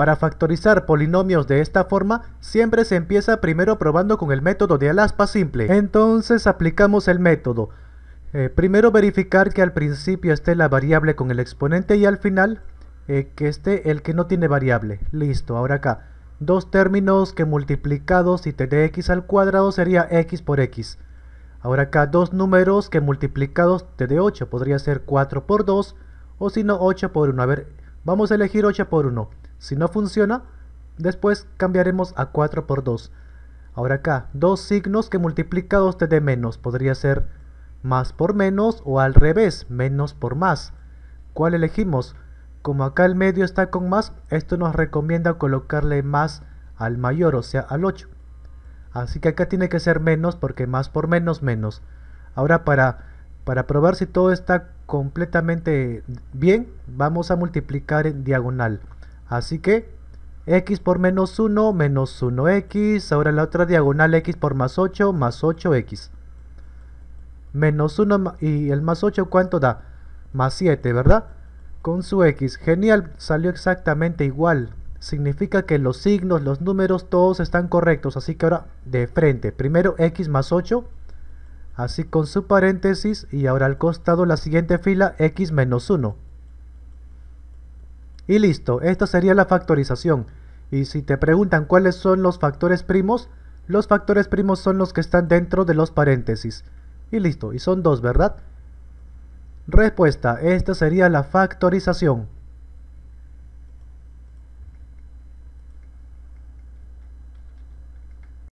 Para factorizar polinomios de esta forma, siempre se empieza primero probando con el método de Alaspa simple. Entonces aplicamos el método. Eh, primero verificar que al principio esté la variable con el exponente y al final eh, que esté el que no tiene variable. Listo, ahora acá. Dos términos que multiplicados y te dé x al cuadrado sería x por x. Ahora acá dos números que multiplicados te dé 8. Podría ser 4 por 2 o si no 8 por 1. A ver, vamos a elegir 8 por 1. Si no funciona, después cambiaremos a 4 por 2. Ahora acá, dos signos que multiplicados te dé menos. Podría ser más por menos o al revés, menos por más. ¿Cuál elegimos? Como acá el medio está con más, esto nos recomienda colocarle más al mayor, o sea, al 8. Así que acá tiene que ser menos porque más por menos, menos. Ahora para, para probar si todo está completamente bien, vamos a multiplicar en diagonal. Así que x por menos 1 menos 1x, ahora la otra diagonal x por más 8 más 8x. Menos 1 y el más 8 ¿cuánto da? Más 7, ¿verdad? Con su x. Genial, salió exactamente igual. Significa que los signos, los números, todos están correctos. Así que ahora de frente, primero x más 8, así con su paréntesis y ahora al costado la siguiente fila x menos 1. Y listo, esta sería la factorización. Y si te preguntan cuáles son los factores primos, los factores primos son los que están dentro de los paréntesis. Y listo, y son dos, ¿verdad? Respuesta, esta sería la factorización.